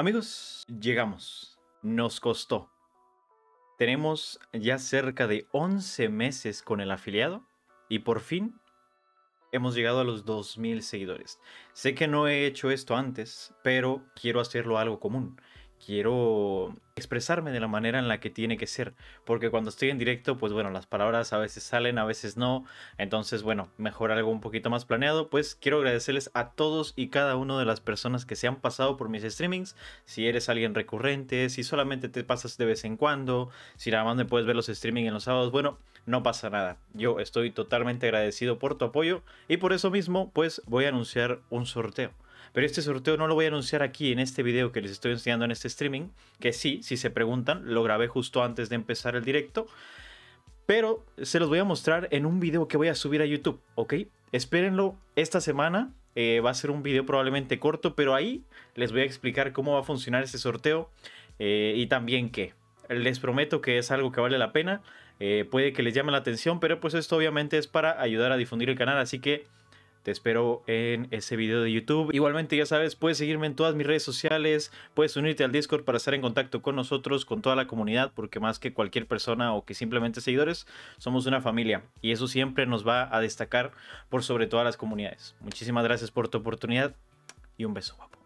Amigos, llegamos. Nos costó. Tenemos ya cerca de 11 meses con el afiliado y por fin hemos llegado a los 2.000 seguidores. Sé que no he hecho esto antes, pero quiero hacerlo algo común. Quiero expresarme de la manera en la que tiene que ser, porque cuando estoy en directo, pues bueno, las palabras a veces salen, a veces no, entonces bueno, mejor algo un poquito más planeado, pues quiero agradecerles a todos y cada uno de las personas que se han pasado por mis streamings, si eres alguien recurrente, si solamente te pasas de vez en cuando, si nada más me puedes ver los streaming en los sábados, bueno, no pasa nada, yo estoy totalmente agradecido por tu apoyo y por eso mismo, pues voy a anunciar un sorteo. Pero este sorteo no lo voy a anunciar aquí en este video que les estoy enseñando en este streaming, que sí, si se preguntan, lo grabé justo antes de empezar el directo. Pero se los voy a mostrar en un video que voy a subir a YouTube, ¿ok? Espérenlo esta semana. Eh, va a ser un video probablemente corto, pero ahí les voy a explicar cómo va a funcionar este sorteo eh, y también qué. Les prometo que es algo que vale la pena. Eh, puede que les llame la atención, pero pues esto obviamente es para ayudar a difundir el canal, así que te espero en ese video de YouTube. Igualmente, ya sabes, puedes seguirme en todas mis redes sociales, puedes unirte al Discord para estar en contacto con nosotros, con toda la comunidad, porque más que cualquier persona o que simplemente seguidores, somos una familia y eso siempre nos va a destacar por sobre todas las comunidades. Muchísimas gracias por tu oportunidad y un beso guapo.